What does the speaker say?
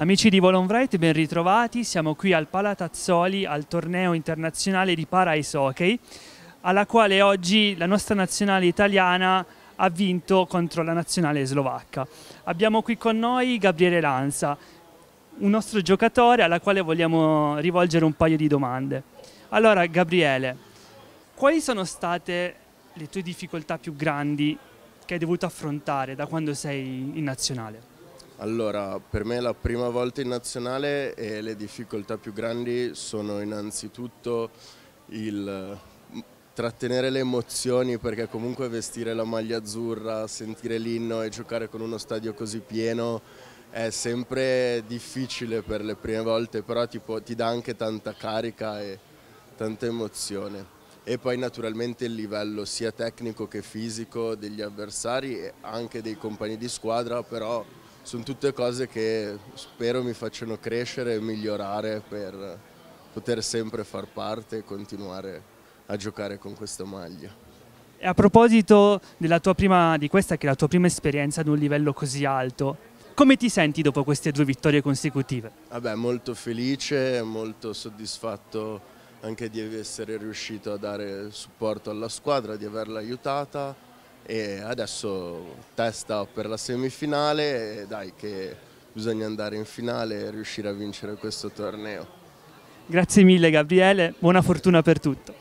Amici di Volonvrite, ben ritrovati. Siamo qui al Palatazzoli al torneo internazionale di para ice hockey, alla quale oggi la nostra nazionale italiana ha vinto contro la nazionale slovacca. Abbiamo qui con noi Gabriele Lanza, un nostro giocatore alla quale vogliamo rivolgere un paio di domande. Allora, Gabriele, quali sono state le tue difficoltà più grandi che hai dovuto affrontare da quando sei in nazionale? Allora, per me è la prima volta in nazionale e le difficoltà più grandi sono innanzitutto il mm, trattenere le emozioni perché comunque vestire la maglia azzurra, sentire l'inno e giocare con uno stadio così pieno è sempre difficile per le prime volte, però ti, ti dà anche tanta carica e tanta emozione. E poi naturalmente il livello sia tecnico che fisico degli avversari e anche dei compagni di squadra, però sono tutte cose che spero mi facciano crescere e migliorare per poter sempre far parte e continuare a giocare con questa maglia. E a proposito prima, di questa che è la tua prima esperienza ad un livello così alto, come ti senti dopo queste due vittorie consecutive? Vabbè, molto felice, molto soddisfatto anche di essere riuscito a dare supporto alla squadra, di averla aiutata e adesso testa per la semifinale e dai che bisogna andare in finale e riuscire a vincere questo torneo. Grazie mille Gabriele, buona fortuna per tutto.